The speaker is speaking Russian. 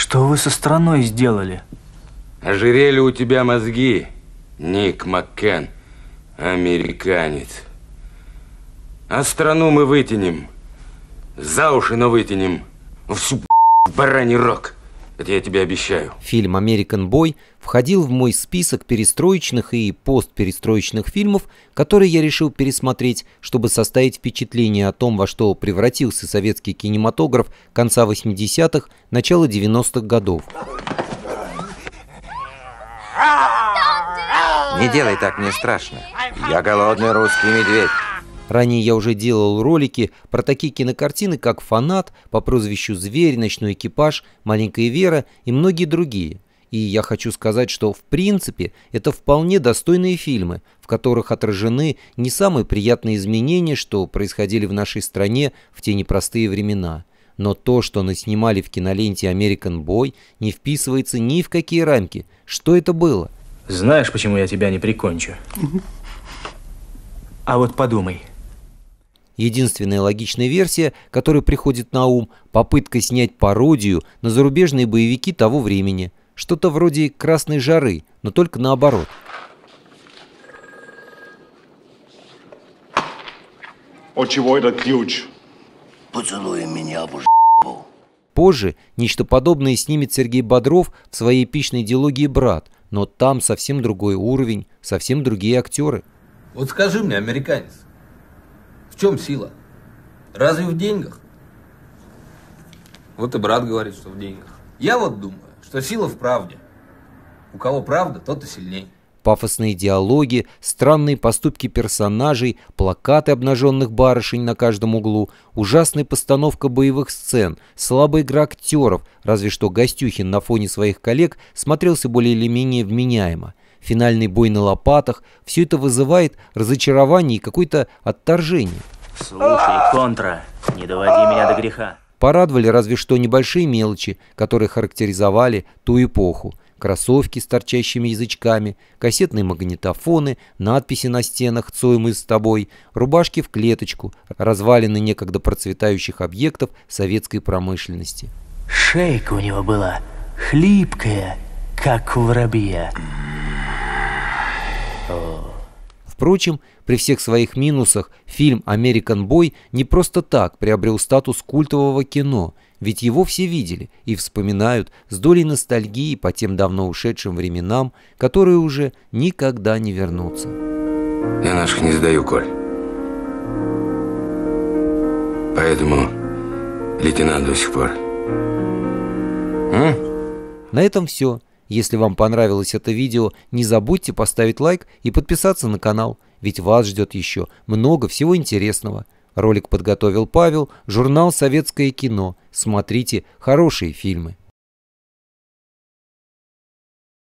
Что вы со страной сделали? Ожирели у тебя мозги, Ник Маккен, американец. А страну мы вытянем, за уши, но вытянем, всю бараний рог. Это я тебе обещаю. Фильм «Американ Бой» входил в мой список перестроечных и постперестроечных фильмов, которые я решил пересмотреть, чтобы составить впечатление о том, во что превратился советский кинематограф конца 80-х, начала 90-х годов. Не делай так, мне страшно. Я голодный русский медведь. Ранее я уже делал ролики про такие кинокартины, как «Фанат», по прозвищу «Зверь», «Ночной экипаж», «Маленькая Вера» и многие другие. И я хочу сказать, что в принципе это вполне достойные фильмы, в которых отражены не самые приятные изменения, что происходили в нашей стране в те непростые времена. Но то, что наснимали в киноленте «Американ Бой», не вписывается ни в какие рамки. Что это было? Знаешь, почему я тебя не прикончу? А вот подумай – Единственная логичная версия, которая приходит на ум, попытка снять пародию на зарубежные боевики того времени. Что-то вроде «Красной жары», но только наоборот. От чего этот ключ? Поцелуй меня боже. Позже нечто подобное снимет Сергей Бодров в своей эпичной идеологии «Брат», но там совсем другой уровень, совсем другие актеры. Вот скажи мне, американец, в чем сила? Разве в деньгах? Вот и брат говорит, что в деньгах. Я вот думаю, что сила в правде. У кого правда, тот и сильней. Пафосные диалоги, странные поступки персонажей, плакаты обнаженных барышень на каждом углу, ужасная постановка боевых сцен, слабая игра актеров, разве что Гостюхин на фоне своих коллег смотрелся более или менее вменяемо финальный бой на лопатах, все это вызывает разочарование и какое-то отторжение. Слушай, Контра, не доводи меня до греха. Порадовали разве что небольшие мелочи, которые характеризовали ту эпоху. Кроссовки с торчащими язычками, кассетные магнитофоны, надписи на стенах «Цой, мы с тобой», рубашки в клеточку, развалины некогда процветающих объектов советской промышленности. Шейка у него была хлипкая, как у воробья. Впрочем, при всех своих минусах фильм «Американ Бой» не просто так приобрел статус культового кино, ведь его все видели и вспоминают с долей ностальгии по тем давно ушедшим временам, которые уже никогда не вернутся. Я наших не сдаю, Коль. Поэтому лейтенант до сих пор. М? На этом все. Если вам понравилось это видео, не забудьте поставить лайк и подписаться на канал, ведь вас ждет еще много всего интересного. Ролик подготовил Павел, журнал «Советское кино». Смотрите хорошие фильмы.